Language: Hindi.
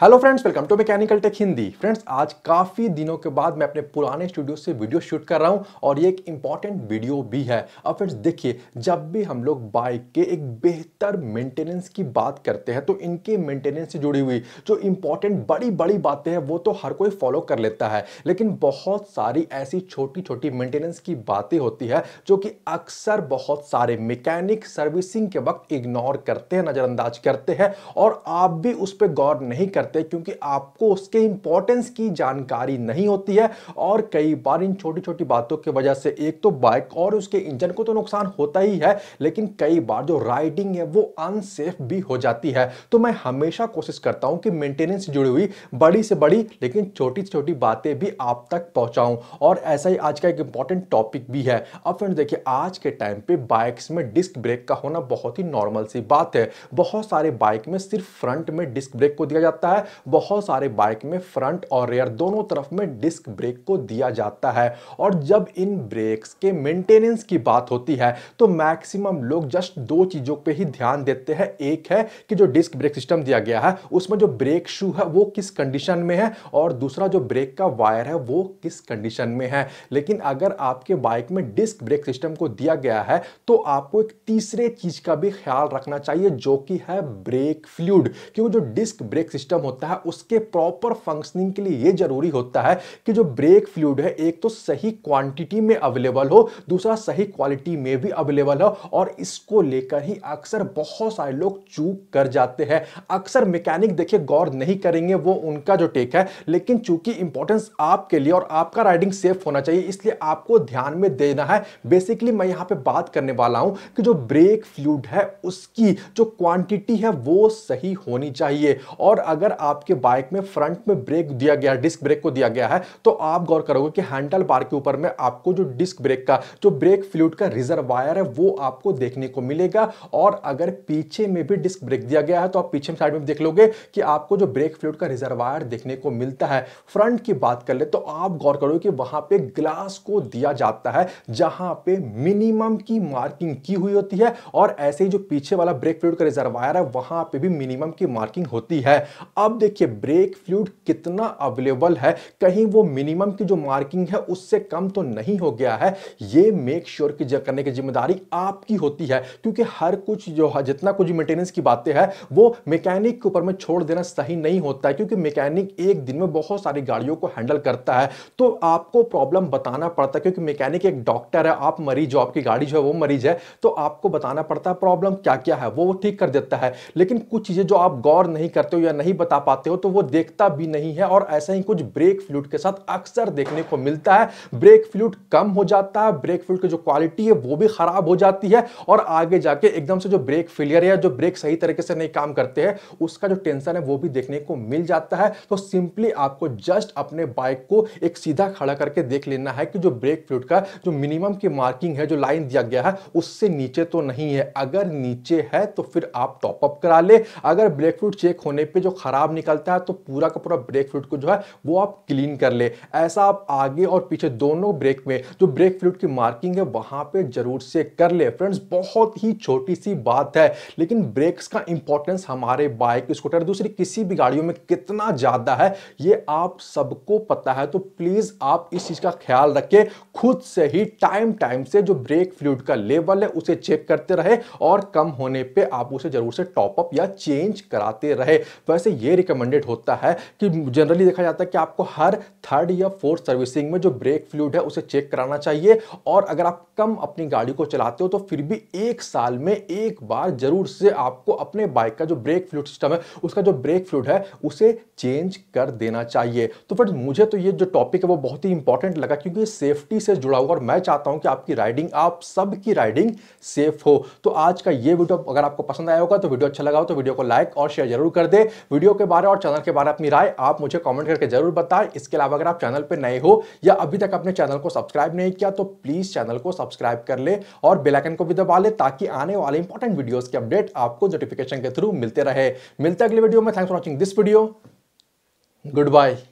hello friends welcome to mechanical tech Hindi friends आज काफ़ी दिनों के बाद मैं अपने पुराने स्टूडियो से वीडियो शूट कर रहा हूं और ये एक इंपॉर्टेंट वीडियो भी है अब फ्रेंड्स देखिए जब भी हम लोग बाइक के एक बेहतर मेंटेनेंस की बात करते हैं तो इनके मेंटेनेंस से जुड़ी हुई जो इंपॉर्टेंट बड़ी बड़ी बातें हैं वो तो हर कोई फॉलो कर लेता है लेकिन बहुत सारी ऐसी छोटी छोटी मेंटेनेंस की बातें होती है जो कि अक्सर बहुत सारे मैकेनिक सर्विसिंग के वक्त इग्नोर करते हैं नज़रअंदाज करते हैं और आप भी उस पर गौर नहीं कर करते क्योंकि आपको उसके इंपॉर्टेंस की जानकारी नहीं होती है और कई बार इन छोटी छोटी बातों की वजह से एक तो बाइक और उसके इंजन को तो नुकसान होता ही है लेकिन कई बार जो राइडिंग है वो अनसेफ भी हो जाती है तो मैं हमेशा कोशिश करता हूँ कि मेंटेनेंस जुड़ी हुई बड़ी से बड़ी लेकिन छोटी छोटी बातें भी आप तक पहुँचाऊँ और ऐसा ही आज का एक इंपॉर्टेंट टॉपिक भी है अब फ्रेंड देखिए आज के टाइम पे बाइक्स में डिस्क ब्रेक का होना बहुत ही नॉर्मल सी बात है बहुत सारे बाइक में सिर्फ फ्रंट में डिस्क ब्रेक को दिया जाता है है बहुत सारे बाइक में फ्रंट और रेयर दोनों तरफ में डिस्क ब्रेक को दिया जाता है और जब इन ब्रेक्स के मेंटेनेंस की बात होती है तो मैक्सिमम लोग जस्ट दो चीज़ों पे ही ध्यान देते हैं एक है कि जो डिस्क ब्रेक सिस्टम दिया गया है उसमें जो ब्रेक शू है वो किस कंडीशन में है और दूसरा जो ब्रेक का वायर है वो किस कंडीशन में है लेकिन अगर आपके बाइक में डिस्क ब्रेक सिस्टम को दिया गया है तो आपको एक तीसरे चीज़ का भी ख्याल रखना चाहिए जो कि है ब्रेक फ्लूड क्योंकि जो डिस्क ब्रेक सिस्टम होता है उसके प्रॉपर फंक्शनिंग के लिए ये जरूरी होता है कि जो ब्रेक फ्लूड है एक तो सही क्वांटिटी में अवेलेबल हो दूसरा सही क्वालिटी में भी अवेलेबल हो और इसको लेकर ही अक्सर बहुत सारे लोग चूक कर जाते हैं अक्सर मैकेनिक देखिए गौर नहीं करेंगे वो उनका जो टेक है लेकिन चूंकि इंपॉर्टेंस आपके लिए और आपका राइडिंग सेफ होना चाहिए इसलिए आपको ध्यान में देना है बेसिकली मैं यहाँ पे बात करने वाला हूँ कि जो ब्रेक फ्लूड है उसकी जो क्वांटिटी है वो सही होनी चाहिए और अगर अगर आपके बाइक में फ्रंट में ब्रेक दिया गया डिस्क ब्रेक को दिया गया है तो आप गौर करोगे कि हैंडल बार के ऊपर में आपको जो डिस्क ब्रेक का जो ब्रेक फ्लूड का रिजर्वायर है वो आपको देखने को मिलेगा और अगर पीछे में भी डिस्क ब्रेक दिया गया है तो आप पीछे साइड में देख लोगे कि आपको जो ब्रेक फ्लूड का रिजर्वायर देखने को मिलता है फ्रंट की बात कर ले तो आप गौर करोगे कि वहां पे ग्लास को दिया जाता है जहां पे मिनिमम की मार्किंग की हुई होती है और ऐसे ही जो पीछे वाला ब्रेक फ्लूड का रिजर्वायर है वहां पे भी मिनिमम की मार्किंग होती है अब देखिए ब्रेक फ्लूड कितना अवेलेबल है कहीं वो मिनिमम की जो मार्किंग है उससे कम तो नहीं हो गया है ये मेक श्योर की करने की जिम्मेदारी आपकी होती है क्योंकि हर कुछ जो है जितना कुछ मेंटेनेंस की बातें हैं वो मैकेनिक के ऊपर में छोड़ देना सही नहीं होता है क्योंकि मैकेनिक एक दिन में बहुत सारी गाड़ियों को हैंडल करता है तो आपको प्रॉब्लम बताना पड़ता है क्योंकि मैकेनिक एक डॉक्टर है आप मरीज जो आपकी गाड़ी जो है वो मरीज है तो आपको बताना पड़ता है प्रॉब्लम क्या क्या है वो ठीक कर देता है लेकिन कुछ चीज़ें जो आप गौर नहीं करते हो या नहीं बता बता पाते हो तो वो देखता भी नहीं है और ऐसा ही कुछ ब्रेक फ्लूट के साथ अक्सर देखने को मिलता है ब्रेक फ्लूट कम हो जाता है ब्रेक फ्लूट की जो क्वालिटी है वो भी खराब हो जाती है और आगे जाके एकदम से जो ब्रेक फेलियर या जो ब्रेक सही तरीके से नहीं काम करते हैं उसका जो टेंशन है वो भी देखने को मिल जाता है तो सिंपली आपको जस्ट अपने बाइक को एक सीधा खड़ा करके देख लेना है कि जो ब्रेक फ्लूट का जो मिनिमम की मार्किंग है जो लाइन दिया गया है उससे नीचे तो नहीं है अगर नीचे है तो फिर आप टॉपअप करा ले अगर ब्रेक फ्लूट चेक होने पर जो खराब खराब निकलता है तो पूरा का पूरा ब्रेक फ्लूड को जो है वो आप क्लीन कर ले ऐसा आप आगे और पीछे दोनों ब्रेक में जो ब्रेक फ्लूड की मार्किंग है वहां पे जरूर से कर ले फ्रेंड्स बहुत ही छोटी सी बात है लेकिन ब्रेक्स का इंपॉर्टेंस हमारे बाइक स्कूटर दूसरी किसी भी गाड़ियों में कितना ज़्यादा है ये आप सबको पता है तो प्लीज़ आप इस चीज़ का ख्याल रखें खुद से ही टाइम टाइम से जो ब्रेक फ्लूड का लेवल है उसे चेक करते रहे और कम होने पे आप उसे जरूर से टॉपअप या चेंज कराते रहे वैसे ये रिकमेंडेड होता है कि जनरली देखा जाता है कि आपको हर थर्ड या फोर्थ सर्विसिंग में जो ब्रेक फ्लूड है उसे चेक कराना चाहिए और अगर आप कम अपनी गाड़ी को चलाते हो तो फिर भी एक साल में एक बार जरूर से आपको अपने बाइक का जो ब्रेक फ्लूड सिस्टम है उसका जो ब्रेक फ्लूड है उसे चेंज कर देना चाहिए तो फ्रेंड मुझे तो ये जो टॉपिक है वो बहुत ही इंपॉर्टेंट लगा क्योंकि सेफ्टी से जुड़ा हुआ और मैं चाहता हूँ कि आपकी राइडिंग आप सबकी राइडिंग सेफ हो तो आज का ये वीडियो अगर आपको पसंद आया होगा तो वीडियो अच्छा लगा हो तो वीडियो को लाइक और शेयर जरूर कर दे वीडियो के बारे और चैनल के बारे में अपनी राय आप मुझे कमेंट करके जरूर बताएं इसके अलावा अगर आप चैनल पर नए हो या अभी तक अपने चैनल को सब्सक्राइब नहीं किया तो प्लीज चैनल को सब्सक्राइब कर ले और बेलाइकन को भी दबा ले ताकि आने वाले इंपॉर्टेंट वीडियोज के अपडेट आपको नोटिफिकेशन के थ्रू मिलते रहे मिलते अगले वीडियो में thanks for watching this video good bye